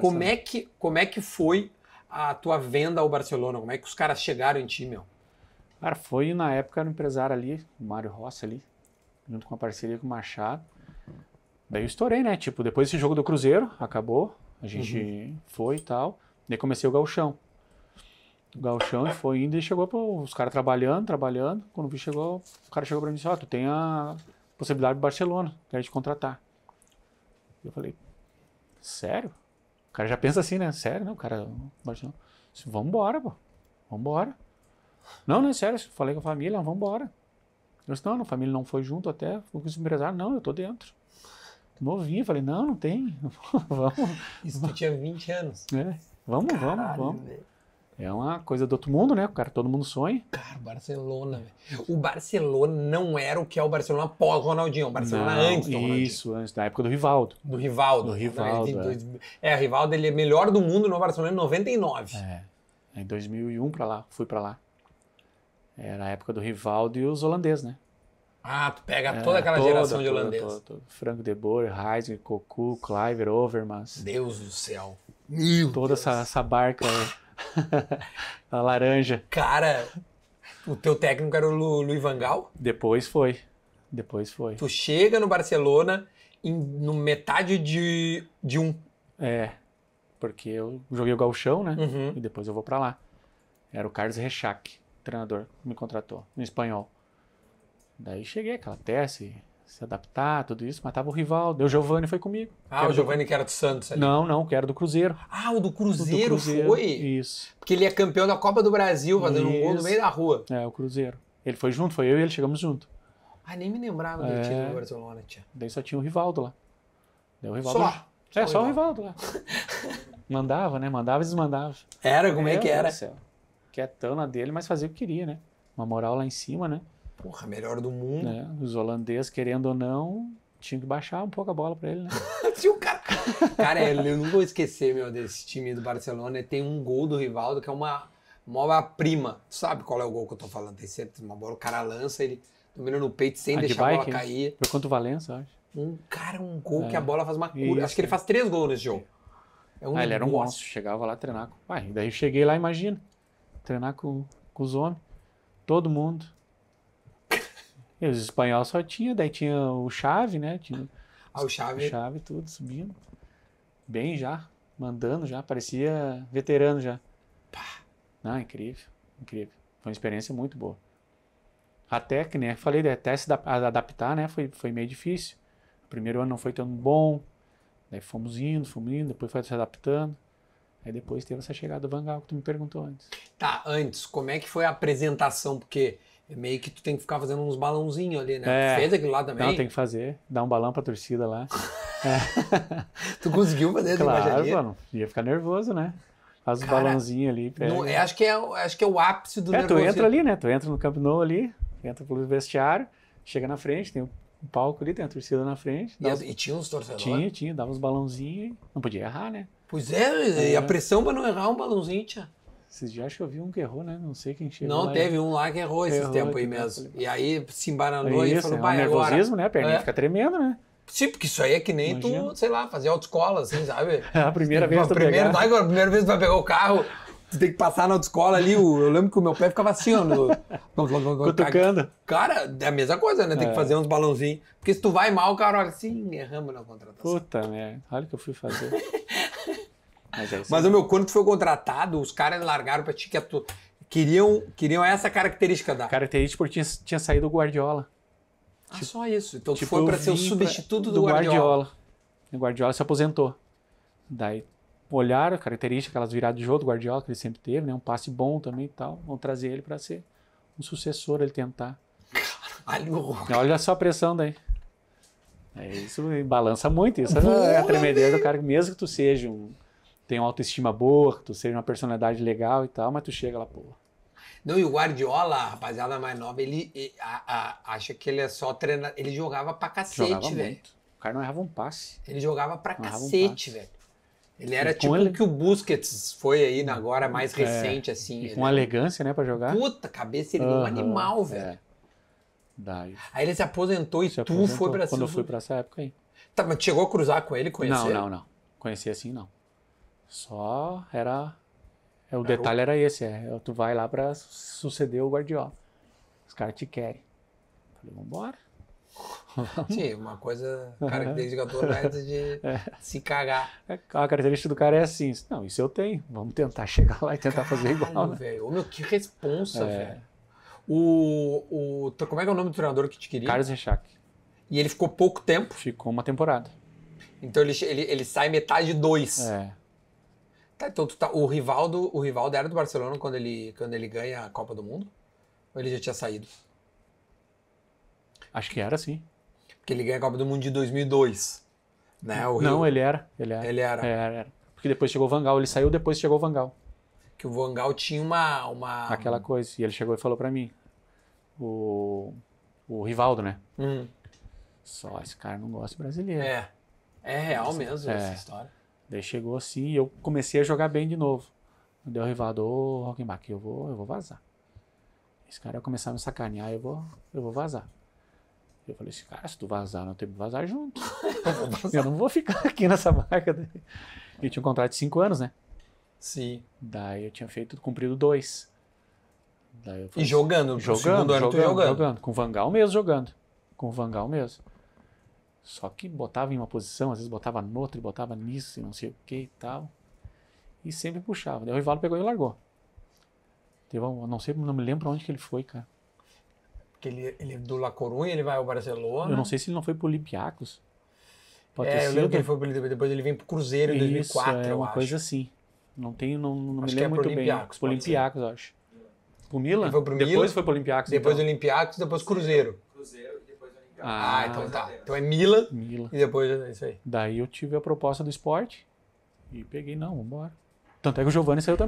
Como tá. é, que, como é que foi a tua venda ao Barcelona? Como é que os caras chegaram em ti, meu? Cara, foi na época era um empresário ali, o Mário Rossi ali, junto com a parceria com o Machado. Daí eu estourei, né? Tipo, depois desse jogo do Cruzeiro, acabou, a gente uhum. foi e tal. Daí comecei o Galchão. O Galchão foi indo e chegou para os caras trabalhando, trabalhando. Quando vi, chegou, o cara chegou para mim e disse: Ó, oh, tu tem a possibilidade do Barcelona, quer te contratar. Eu falei: Sério? cara já pensa assim, né? Sério, né? O cara. vamos Vambora, pô. Vambora. Não, não é sério. Falei com a família, vambora. Eu disse, não, a família não foi junto até. Fui com os empresários, não, eu tô dentro. Novinho, falei, não, não tem. vamos. Isso tu tinha 20 anos. É. Vamos, Caralho, vamos, vamos. Véio. É uma coisa do outro mundo, né? Cara, todo mundo sonha. Cara, Barcelona, velho. O Barcelona não era o que é o Barcelona pós-Ronaldinho. É o Barcelona não, antes do Ronaldinho. Isso, antes, da época do Rivaldo. Do Rivaldo. Do Rivaldo. É. é, o Rivaldo ele é melhor do mundo no Barcelona em 99. É. Em 2001 pra lá, fui pra lá. Era a época do Rivaldo e os holandeses, né? Ah, tu pega é, toda aquela toda, geração toda, de holandeses. Franco de Boer, Heidegger, Cocu, Cliver, Overmans. Deus do céu. mil. toda Deus. Essa, essa barca. Né? a laranja. Cara, o teu técnico era o Lu, Luiz Vangal? Depois foi. Depois foi. Tu chega no Barcelona em, no metade de, de um. É, porque eu joguei o galchão, né? Uhum. E depois eu vou para lá. Era o Carlos Rechac, treinador, que me contratou, no espanhol. Daí cheguei, aquela tese, se adaptar, tudo isso, mas tava o rival. Deu Giovani foi comigo. Ah, o Giovani do... que era do Santos ali. Não, não, que era do Cruzeiro. Ah, o do Cruzeiro, do Cruzeiro foi? Isso. Porque ele é campeão da Copa do Brasil, fazendo isso. um gol no meio da rua. É, o Cruzeiro. Ele foi junto, foi eu e ele, chegamos junto. Ah, nem me lembrava do time do é. Barcelona, tia. Daí só tinha o Rivaldo lá. Deu o Rivaldo. Só? É, só, só o Rivaldo lá. mandava, né? Mandava e desmandava. Era, como é, é que era? Quietão na dele, mas fazia o que queria, né? Uma moral lá em cima, né? Porra, melhor do mundo. Né? os holandeses, querendo ou não, tinham que baixar um pouco a bola para ele, né? Tinha um cara. Cara, eu não vou esquecer, meu, desse time do Barcelona. Tem um gol do Rivaldo que é uma mola prima. Tu sabe qual é o gol que eu tô falando? Tem sempre uma bola, o cara lança, ele domina no peito sem a ah, deixar bike, a bola cair. Por quanto o Valença, acho. Um cara, um gol é. que a bola faz uma curva. Isso, acho que ele faz três gols nesse jogo. É um ah, ele era um monstro, chegava lá treinar com. Ah, daí eu cheguei lá, imagina. Treinar com, com os homens, todo mundo. E os espanhóis só tinham, daí tinha o Chave, né? Tinha ah, o Chave. O Chave, tudo subindo. Bem já, mandando já, parecia veterano já. Pá. Não, ah, incrível, incrível. Foi uma experiência muito boa. Até que, né, falei, né, até se adaptar, né, foi, foi meio difícil. O primeiro ano não foi tão bom, daí fomos indo, fomos indo, depois foi se adaptando. Aí depois teve essa chegada do Vangal que tu me perguntou antes. Tá, antes, como é que foi a apresentação? Porque é meio que tu tem que ficar fazendo uns balãozinhos ali, né? É. Fez aquilo lá também? Não, tem que fazer. Dar um balão pra torcida lá. é. Tu conseguiu fazer Claro, mano. Ia ficar nervoso, né? Faz Cara, os balãozinhos ali. Não, é, acho, que é, acho que é o ápice do é, nervoso. É, tu entra ali, né? Tu entra no Camp Nou ali, entra pelo vestiário, chega na frente, tem o um palco ali, tem a torcida na frente. E, os... e tinha uns torcedores? Tinha, tinha. Dava uns balãozinhos. Não podia errar, né? Pois é, é, e a é. pressão pra não errar um balãozinho, tia. Esses dias acho que eu vi um que errou, né? Não sei quem chegou. Não, teve e... um lá que errou, errou esse tempo aí mesmo. E aí se embaranou é isso, e falou, é um agora. nervosismo, né? A perninha é. fica tremendo, né? Sim, porque isso aí é que nem Imagina. tu, sei lá, fazer autoescola, assim, sabe? É a primeira vez que tu primeiro, pegar. a primeira vez que tu vai pegar o carro, tu tem que passar na autoescola ali. Eu lembro que o meu pé ficava assim, ó. No... Cutucando. Cara, é a mesma coisa, né? Tem é. que fazer uns balãozinhos. Porque se tu vai mal, o cara olha assim, erramos na contratação. Puta merda, olha o que eu fui fazer. Mas, é Mas o meu, quando tu foi contratado, os caras largaram pra ti que tu... queriam, queriam essa característica da. Característica porque tinha, tinha saído o Guardiola. Ah, tipo, só isso. Então tipo, tu foi pra ser o substituto do, do Guardiola. Guardiola. O Guardiola se aposentou. Daí olharam a característica, aquelas viradas de jogo do Guardiola que ele sempre teve, né? Um passe bom também e tal. Vão trazer ele para ser um sucessor, ele tentar. Caralho! Olha só a pressão daí. É isso balança muito. Isso é a tremedeira do cara, mesmo que tu seja um tem uma autoestima boa, que tu seja uma personalidade legal e tal, mas tu chega lá, pô. Não, e o Guardiola, rapaziada mais nova, ele, a, a, acha que ele é só treinar. Ele jogava pra cacete, velho. O cara não errava um passe. Ele jogava pra não cacete, um velho. Ele era tipo ele... que o Busquets foi aí na né, agora hum, mais é, recente, assim. E com elegância, né, pra jogar. Puta, cabeça, ele uhum, um animal, velho. É. Daí. Aí ele se aposentou e se tu aposentou foi pra Quando eu fui pra essa época aí. Tá, mas chegou a cruzar com ele, conhecer? Não, não, não. conheci assim, não. Só é, era. O detalhe o... era esse, é, é. Tu vai lá para suceder o Guardiola. Os caras te querem. Falei, vambora. Sim, uma coisa característica do United de é. se cagar. É, a característica do cara é assim: não, isso eu tenho, vamos tentar chegar lá e tentar Caralho, fazer igual. Né? Velho, meu, que responsa, é. velho. O, o, como é que é o nome do treinador que te queria? Carlos Rechac. E ele ficou pouco tempo? Ficou uma temporada. Então ele, ele, ele sai metade de dois. É. Tá, então tá, o Rivaldo, o Rivaldo era do Barcelona quando ele, quando ele ganha a Copa do Mundo? Ou ele já tinha saído? Acho que era, sim. Porque ele ganha a Copa do Mundo de 2002, né? O Não, ele era, ele era. Ele era. era, é, era. Porque depois chegou o Vangal, ele saiu depois chegou o Vangal. Que o Vangal tinha uma, uma... Aquela coisa, e ele chegou e falou para mim, o, o Rivaldo, né? Hum. Só esse cara não gosta de brasileiro. É. É real mesmo é. essa história. Daí chegou assim e eu comecei a jogar bem de novo. Deu o Rivaldo, ô Rockmark, eu vou, eu vou vazar. Esse cara ia começar a me sacanear, eu vou, eu vou vazar. Eu falei assim, cara, se tu vazar, não tem que vazar junto. eu não vou ficar aqui nessa marca. Daí. Eu tinha um contrato de cinco anos, né? Sim. Daí eu tinha feito, cumprido dois. Daí eu falei, e jogando, assim, jogando, jogando, jogando, jogando, Com o Vangal mesmo jogando. Com o Vangal mesmo. Só que botava em uma posição, às vezes botava noutra, botava nisso e não sei o que e tal. E sempre puxava. Daí o Rivaldo pegou e largou. Teve um, não sei, não me lembro onde que ele foi, cara. Porque ele, ele é do La Coruña ele vai ao Barcelona. Eu não sei se ele não foi pro Olympiacos. Pode é, eu lembro que ele foi pro Olympiacos, depois ele vem pro Cruzeiro em 2004, Isso, é uma coisa assim. Não tenho, não, não me lembro é muito bem. Pro Olympiacos, acho. Pro Milan? Foi pro depois Milan, foi pro Olympiacos. Depois então. Olympiacos, depois Cruzeiro. Cruzeiro. Ah, ah então, então tá. tá. Então é Mila E depois é isso aí. Daí eu tive a proposta do esporte e peguei, não, vambora. Tanto é que o Giovanni saiu também.